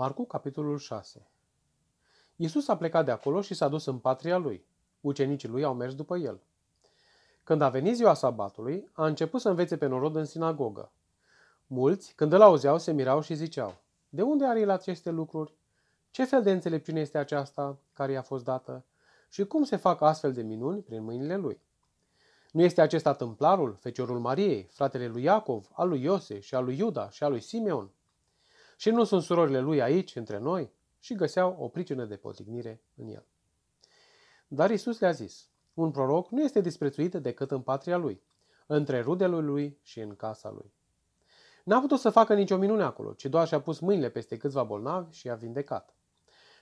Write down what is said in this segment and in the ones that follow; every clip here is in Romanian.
Marcu, capitolul 6 Iisus a plecat de acolo și s-a dus în patria lui. Ucenicii lui au mers după el. Când a venit ziua sabatului, a început să învețe pe norod în sinagogă. Mulți, când îl auzeau, se mirau și ziceau, De unde are el aceste lucruri? Ce fel de înțelepciune este aceasta care i-a fost dată? Și cum se fac astfel de minuni prin mâinile lui? Nu este acesta templarul, feciorul Mariei, fratele lui Iacov, al lui Iose și al lui Iuda și al lui Simeon? Și nu sunt surorile lui aici, între noi? Și găseau o pricină de potignire în el. Dar Isus le-a zis, un proroc nu este disprețuit decât în patria lui, între rudele lui și în casa lui. N-a putut să facă nicio minune acolo, ci doar și-a pus mâinile peste câțiva bolnavi și i-a vindecat.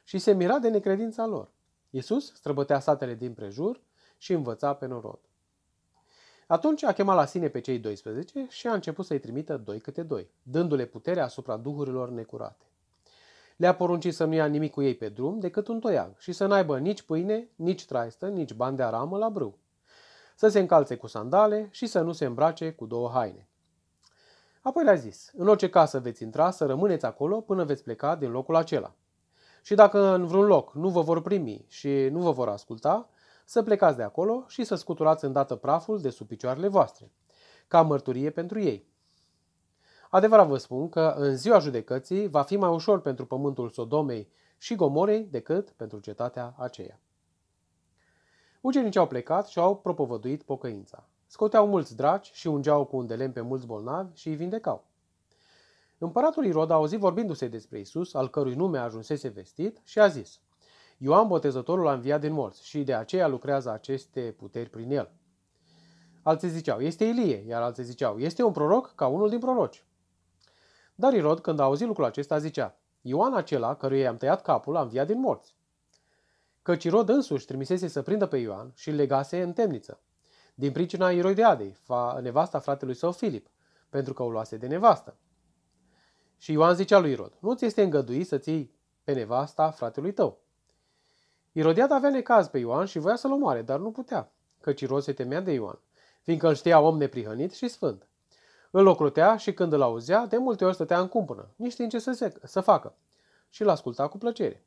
Și se mira de necredința lor. Iisus străbătea satele din prejur și învăța pe norod. Atunci a chemat la sine pe cei 12 și a început să-i trimită doi câte doi, dându-le puterea asupra duhurilor necurate. Le-a poruncit să nu ia nimic cu ei pe drum decât un toiag și să n-aibă nici pâine, nici traistă, nici bani de aramă la brâu. Să se încalțe cu sandale și să nu se îmbrace cu două haine. Apoi le-a zis, în orice casă veți intra, să rămâneți acolo până veți pleca din locul acela. Și dacă în vreun loc nu vă vor primi și nu vă vor asculta, să plecați de acolo și să scuturați îndată praful de sub picioarele voastre, ca mărturie pentru ei. Adevărat vă spun că în ziua judecății va fi mai ușor pentru pământul Sodomei și Gomorei decât pentru cetatea aceea. Ucenicii au plecat și au propovăduit pocăința. Scoteau mulți draci și ungeau cu un delem pe mulți bolnavi și îi vindecau. Împăratul Irod a auzit vorbindu-se despre Isus, al cărui nume ajunsese vestit, și a zis – Ioan Botezătorul a înviat din morți și de aceea lucrează aceste puteri prin el. Alții ziceau, este Ilie, iar alții ziceau, este un proroc ca unul din proroci. Dar Irod, când a auzit lucrul acesta, zicea, Ioan acela, căruia i-am tăiat capul, a înviat din morți. Căci Irod însuși trimisese să prindă pe Ioan și îl legase în temniță, din pricina Iroideadei, nevasta fratelui său Filip, pentru că o luase de nevastă. Și Ioan zicea lui Irod, nu ți este îngăduit să ții pe nevasta fratelui tău. Irodiat avea necaz pe Ioan și voia să-l omoare, dar nu putea, căci Irod se temea de Ioan, fiindcă îl știa om neprihănit și sfânt. Îl ocrotea și când îl auzea, de multe ori stătea în cumpână, nici din ce să, se, să facă, și l asculta cu plăcere.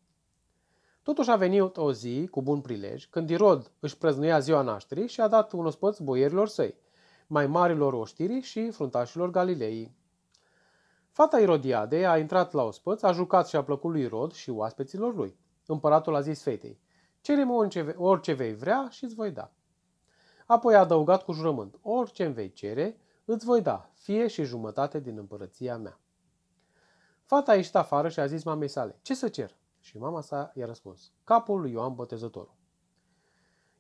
Totuși a venit o zi, cu bun prilej, când Irod își prăznuia ziua nașterii și a dat un ospăț boierilor săi, mai marilor oștirii și fruntașilor Galilei. Fata Irodiadei a intrat la ospăț, a jucat și a plăcut lui Irod și oaspeților lui – Împăratul a zis fetei, cere-mi orice, orice vei vrea și îți voi da. Apoi a adăugat cu jurământ, orice îmi vei cere, îți voi da, fie și jumătate din împărăția mea. Fata a ieșit afară și a zis mamei sale, ce să cer? Și mama sa i-a răspuns, capul lui Ioan Botezătorul.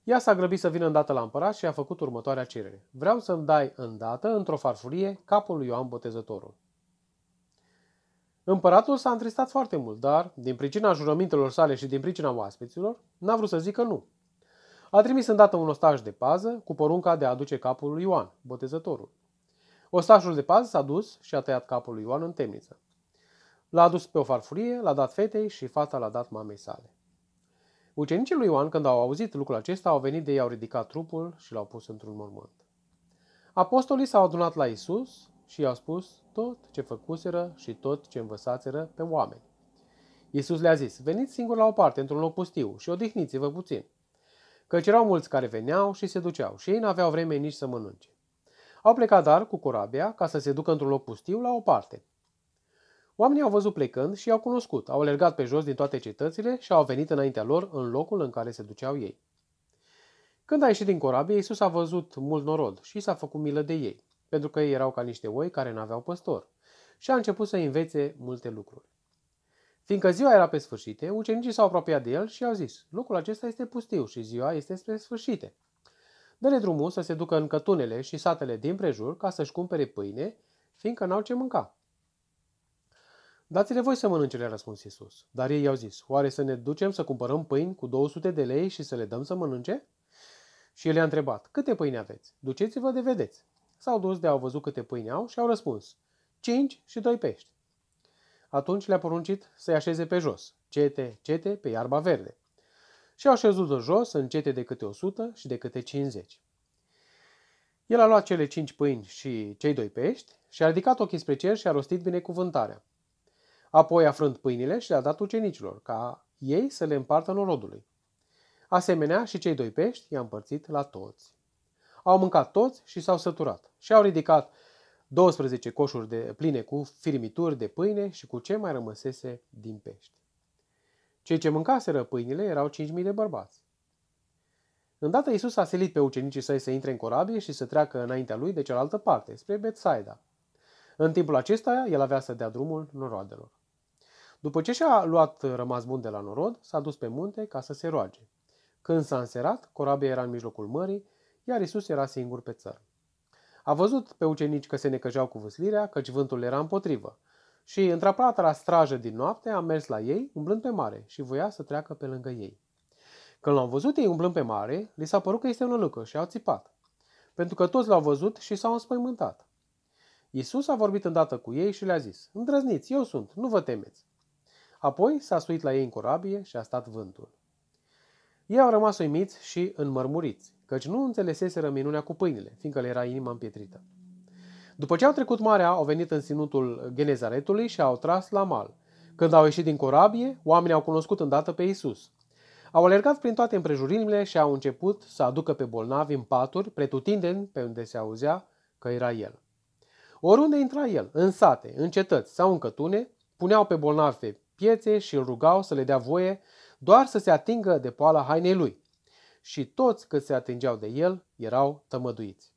Ea s-a grăbit să vină îndată la împărat și a făcut următoarea cerere. Vreau să-mi dai îndată, într-o farfurie, capul lui Ioan Botezătorul. Împăratul s-a întristat foarte mult, dar, din pricina jurămintelor sale și din pricina oaspeților, n-a vrut să zică nu. A trimis îndată un ostaș de pază cu porunca de a aduce capul lui Ioan, botezătorul. Ostașul de pază s-a dus și a tăiat capul lui Ioan în temniță. L-a adus pe o farfurie, l-a dat fetei și fata l-a dat mamei sale. Ucenicii lui Ioan, când au auzit lucrul acesta, au venit de ei, au ridicat trupul și l-au pus într-un mormânt. Apostolii s-au adunat la Isus și i-au spus tot ce făcuseră și tot ce învățaseră pe oameni. Iisus le-a zis, veniți singur la o parte, într-un loc pustiu și odihniți-vă puțin. Căci erau mulți care veneau și se duceau și ei n-aveau vreme nici să mănânce. Au plecat dar cu corabia ca să se ducă într-un loc pustiu la o parte. Oamenii au văzut plecând și i-au cunoscut, au alergat pe jos din toate cetățile și au venit înaintea lor în locul în care se duceau ei. Când a ieșit din corabie, Iisus a văzut mult norod și s-a făcut milă de ei pentru că ei erau ca niște oi care n-aveau păstor, și a început să învețe multe lucruri. Fiindcă ziua era pe sfârșit, ucenicii s-au apropiat de el și i-au zis, locul acesta este pustiu și ziua este spre sfârșit. Dă-le drumul să se ducă în cătunele și satele din prejur ca să-și cumpere pâine, fiindcă n-au ce mânca. Dați-le voi să mănânce, le-a răspuns Iisus. Dar ei i-au zis, oare să ne ducem să cumpărăm pâini cu 200 de lei și să le dăm să mănânce? Și el i-a întrebat, câte pâini aveți? Duceți-vă de vedeți. S-au dus de au văzut câte pâini au și au răspuns. Cinci și doi pești. Atunci le-a poruncit să-i așeze pe jos, cete, cete, pe iarba verde. Și au șezut-o jos în cete de câte o sută și de câte cincizeci. El a luat cele cinci pâini și cei doi pești și a ridicat ochii spre cer și a rostit binecuvântarea. Apoi a frânt pâinile și le-a dat ucenicilor, ca ei să le împartă norodului. Asemenea, și cei doi pești i-a împărțit la toți. Au mâncat toți și s-au săturat și au ridicat 12 coșuri de, pline cu firimituri de pâine și cu ce mai rămăsese din pești. Cei ce mâncaseră pâinile erau 5.000 de bărbați. Îndată Iisus a selit pe ucenicii săi să intre în corabie și să treacă înaintea lui de cealaltă parte, spre Betsaida. În timpul acesta, el avea să dea drumul noroadelor. După ce și-a luat rămas bun de la norod, s-a dus pe munte ca să se roage. Când s-a înserat, corabia era în mijlocul mării iar Isus era singur pe țăr. A văzut pe ucenici că se necăjeau cu văslirea căci vântul era împotrivă. Și, într-a patra strajă din noapte, a mers la ei, umblând pe mare, și voia să treacă pe lângă ei. Când l-au văzut ei umblând pe mare, li s-a părut că este un lucru și au țipat, pentru că toți l-au văzut și s-au înspăimântat. Isus a vorbit îndată cu ei și le-a zis, Îndrăzniți, eu sunt, nu vă temeți. Apoi s-a suit la ei în corabie și a stat vântul. Ei au rămas uimiți și înmărmuriți căci nu înțeleseseră minunea cu pâinile, fiindcă le era inima împietrită. După ce au trecut marea, au venit în sinutul Genezaretului și au tras la mal. Când au ieșit din corabie, oamenii au cunoscut îndată pe Isus. Au alergat prin toate împrejurimile și au început să aducă pe bolnavi în paturi, pretutindeni pe unde se auzea că era el. Oriunde intra el, în sate, în cetăți sau în cătune, puneau pe bolnavi pe piețe și îl rugau să le dea voie doar să se atingă de poala hainei lui, și toți cât se atingeau de el erau tămăduiți.